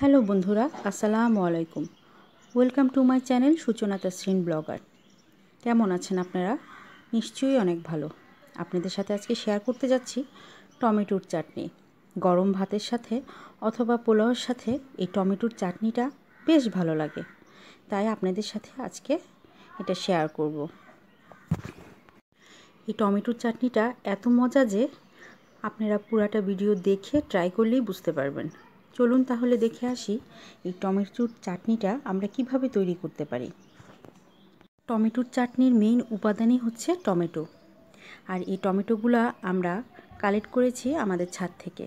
hello বন্ধুরা আসসালামু আলাইকুম ওয়েলকাম টু মাই চ্যানেল সূচনা তাসরিন ব্লগার কেমন আছেন আপনারা নিশ্চয়ই অনেক ভালো আপনাদের সাথে আজকে শেয়ার করতে যাচ্ছি টমেটোর চাটনি গরম ভাতের সাথে অথবা পোলাওয়ের সাথে এই টমেটোর চাটনিটা বেশ ভালো লাগে তাই আপনাদের সাথে আজকে এটা শেয়ার করব এই টমেটোর চাটনিটা এত মজা যে আপনারা পুরাটা ভিডিও দেখে ট্রাই করলেই বুঝতে পারবেন চলুন তাহলে দেখে আসি এই টমেটোর চাটনিটা আমরা কিভাবে তৈরি করতে পারি টমেটোর চাটনির মেইন উপাদানই হচ্ছে টমেটো আর এই টমেটোগুলা আমরা কালেক্ট করেছি আমাদের ছাদ থেকে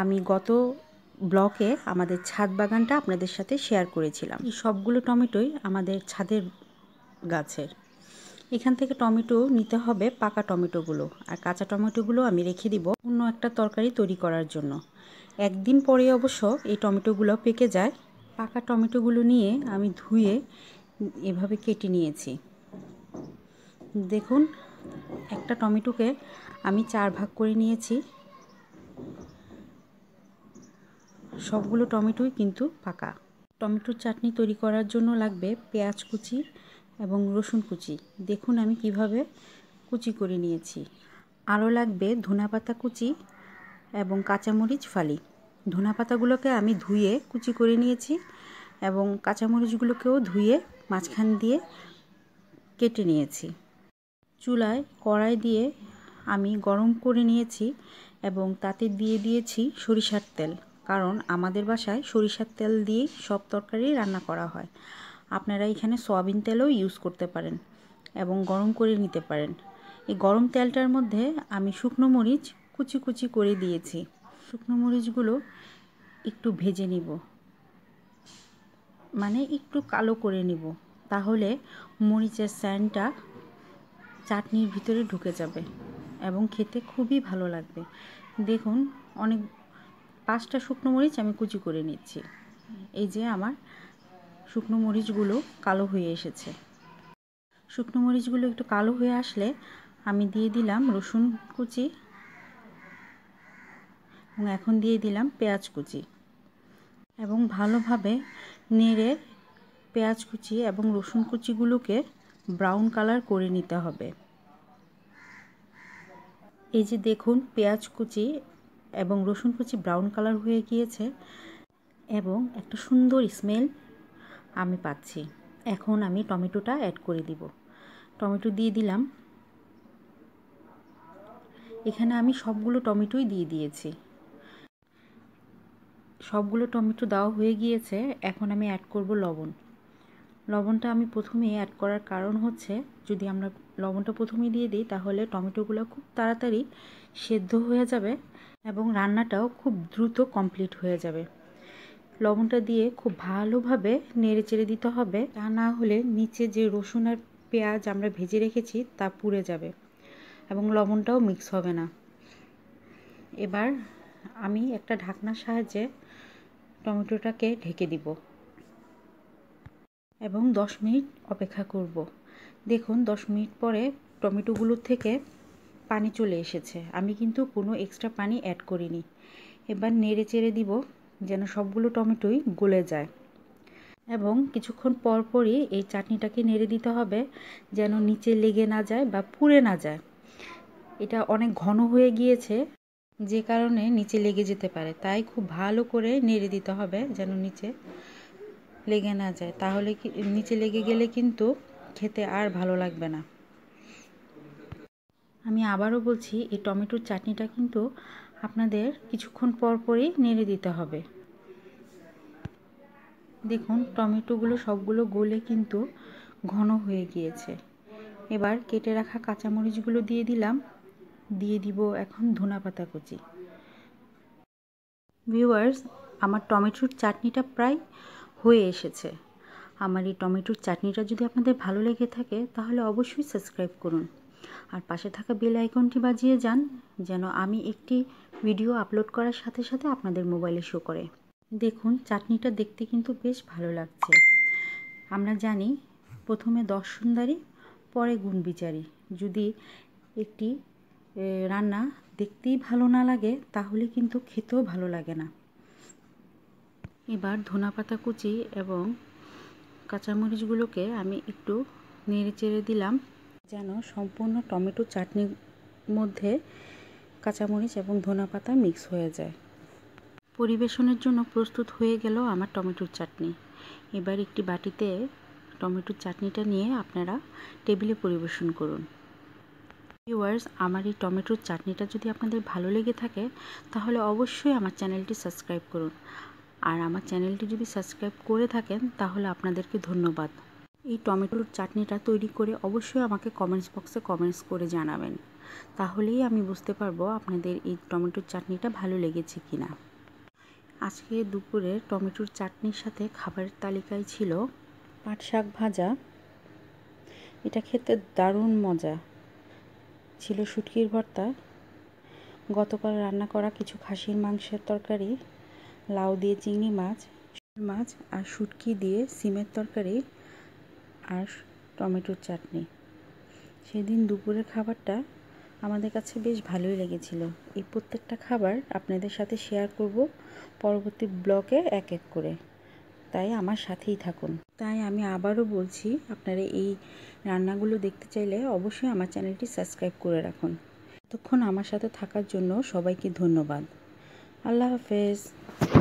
আমি গত ব্লকে আমাদের ছাদ বাগানটা আপনাদের সাথে শেয়ার করেছিলাম এই সবগুলো টমেটোই আমাদের ছাদের গাছের এখান থেকে টমেটো নিতে হবে পাকা টমেটোগুলো আর কাঁচা টমেটোগুলো আমি রেখে দিব অন্য একটা তরকারি তৈরি করার জন্য একদিন পরে অবশ্য এই টমেটোগুলো পেকে যায় পাকা টমেটোগুলো নিয়ে আমি ধুয়ে এভাবে কেটে নিয়েছি দেখুন একটা টমেটোকে আমি চার ভাগ করে নিয়েছি সবগুলো টমেটোই কিন্তু পাকা টমেটোর চাটনি তৈরি করার জন্য লাগবে পেঁয়াজ কুচি এবং রসুন কুচি দেখুন আমি কিভাবে কুচি করে নিয়েছি আরও লাগবে পাতা কুচি এবং কাঁচামরিচ ফালি ধনা পাতাগুলোকে আমি ধুয়ে কুচি করে নিয়েছি এবং কাঁচামরিচগুলোকেও ধুয়ে মাঝখান দিয়ে কেটে নিয়েছি চুলায় কড়াই দিয়ে আমি গরম করে নিয়েছি এবং তাতে দিয়ে দিয়েছি সরিষার তেল কারণ আমাদের বাসায় সরিষার তেল দিয়েই সব তরকারি রান্না করা হয় আপনারা এখানে সয়াবিন তেলও ইউজ করতে পারেন এবং গরম করে নিতে পারেন এই গরম তেলটার মধ্যে আমি শুকনো মরিচ কুচি কুচি করে দিয়েছি শুকনো মরিচগুলো একটু ভেজে নিব মানে একটু কালো করে নিব তাহলে মরিচের স্যানটা চাটনির ভিতরে ঢুকে যাবে এবং খেতে খুবই ভালো লাগবে দেখুন অনেক পাঁচটা শুকনো মরিচ আমি কুচি করে নিচ্ছি এই যে আমার শুকনো মরিচগুলো কালো হয়ে এসেছে শুকনো মরিচগুলো একটু কালো হয়ে আসলে আমি দিয়ে দিলাম রসুন কুচি এবং এখন দিয়ে দিলাম পেঁয়াজ কুচি এবং ভালোভাবে নেড়ে পেঁয়াজ কুচি এবং রসুন কুচিগুলোকে ব্রাউন কালার করে নিতে হবে এই যে দেখুন পেঁয়াজ কুচি এবং রসুন কুচি ব্রাউন কালার হয়ে গিয়েছে এবং একটা সুন্দর স্মেল আমি পাচ্ছি এখন আমি টমেটোটা অ্যাড করে দিব টমেটো দিয়ে দিলাম এখানে আমি সবগুলো টমেটোই দিয়ে দিয়েছি সবগুলো টমেটো দেওয়া হয়ে গিয়েছে এখন আমি অ্যাড করব লবণ লবণটা আমি প্রথমে অ্যাড করার কারণ হচ্ছে যদি আমরা লবণটা প্রথমে দিয়ে দিই তাহলে টমেটোগুলো খুব তাড়াতাড়ি সেদ্ধ হয়ে যাবে এবং রান্নাটাও খুব দ্রুত কমপ্লিট হয়ে যাবে লবণটা দিয়ে খুব ভালোভাবে নেড়ে চেড়ে দিতে হবে তা না হলে নিচে যে রসুন আর পেঁয়াজ আমরা ভেজে রেখেছি তা পুড়ে যাবে এবং লবণটাও মিক্স হবে না এবার আমি একটা ঢাকনার সাহায্যে টমেটোটাকে ঢেকে দিব এবং 10 মিনিট অপেক্ষা করব দেখুন 10 মিনিট পরে টমেটোগুলোর থেকে পানি চলে এসেছে আমি কিন্তু কোনো এক্সট্রা পানি অ্যাড করিনি এবার নেড়ে চেড়ে দিব যেন সবগুলো টমেটোই গলে যায় এবং কিছুক্ষণ পর পরই এই চাটনিটাকে নেড়ে দিতে হবে যেন নিচে লেগে না যায় বা পুড়ে না যায় এটা অনেক ঘন হয়ে গিয়েছে যে কারণে নিচে লেগে যেতে পারে তাই খুব ভালো করে নেড়ে দিতে হবে যেন নিচে লেগে না যায় তাহলে কি নিচে লেগে গেলে কিন্তু খেতে আর ভালো লাগবে না আমি আবারও বলছি এই টমেটোর চাটনিটা কিন্তু আপনাদের কিছুক্ষণ পর পরই নেড়ে দিতে হবে দেখুন টমেটোগুলো সবগুলো গলে কিন্তু ঘন হয়ে গিয়েছে এবার কেটে রাখা কাঁচামরিচগুলো দিয়ে দিলাম দিয়ে দিব এখন ধনা পাতা কুচি ভিউয়ার্স আমার টমেটোর চাটনিটা প্রায় হয়ে এসেছে আমার এই টমেটোর চাটনিটা যদি আপনাদের ভালো লেগে থাকে তাহলে অবশ্যই সাবস্ক্রাইব করুন আর পাশে থাকা বেল আইকনটি বাজিয়ে যান যেন আমি একটি ভিডিও আপলোড করার সাথে সাথে আপনাদের মোবাইলে শো করে দেখুন চাটনিটা দেখতে কিন্তু বেশ ভালো লাগছে আমরা জানি প্রথমে দর্শনদারি পরে গুণবিচারি যদি একটি রান্না দেখতেই ভালো না লাগে তাহলে কিন্তু খেতেও ভালো লাগে না এবার ধনা পাতা কুচি এবং কাঁচামরিচগুলোকে আমি একটু নেড়ে চেড়ে দিলাম যেন সম্পূর্ণ টমেটো চাটনির মধ্যে কাঁচামরিচ এবং ধনা পাতা মিক্স হয়ে যায় পরিবেশনের জন্য প্রস্তুত হয়ে গেল আমার টমেটোর চাটনি এবার একটি বাটিতে টমেটোর চাটনিটা নিয়ে আপনারা টেবিলে পরিবেশন করুন ভিউয়ার্স আমার এই টমেটোর চাটনিটা যদি আপনাদের ভালো লেগে থাকে তাহলে অবশ্যই আমার চ্যানেলটি সাবস্ক্রাইব করুন আর আমার চ্যানেলটি যদি সাবস্ক্রাইব করে থাকেন তাহলে আপনাদেরকে ধন্যবাদ এই টমেটোর চাটনিটা তৈরি করে অবশ্যই আমাকে কমেন্টস বক্সে কমেন্টস করে জানাবেন তাহলেই আমি বুঝতে পারবো আপনাদের এই টমেটোর চাটনিটা ভালো লেগেছে কি না আজকে দুপুরে টমেটোর চাটনির সাথে খাবারের তালিকায় ছিল পাট শাক ভাজা এটা খেতে দারুণ মজা ছিল শুটকির ভর্তা গতকাল রান্না করা কিছু খাসির মাংসের তরকারি লাউ দিয়ে চিংড়ি মাছ মাছ আর শুটকি দিয়ে সিমের তরকারি আর টমেটোর চাটনি সেদিন দুপুরের খাবারটা আমাদের কাছে বেশ ভালোই লেগেছিল এই প্রত্যেকটা খাবার আপনাদের সাথে শেয়ার করব পরবর্তী ব্লকে এক এক করে তাই আমার সাথেই থাকুন তাই আমি আবারও বলছি আপনারা এই রান্নাগুলো দেখতে চাইলে অবশ্যই আমার চ্যানেলটি সাবস্ক্রাইব করে রাখুন এতক্ষণ আমার সাথে থাকার জন্য সবাইকে ধন্যবাদ আল্লাহ হাফেজ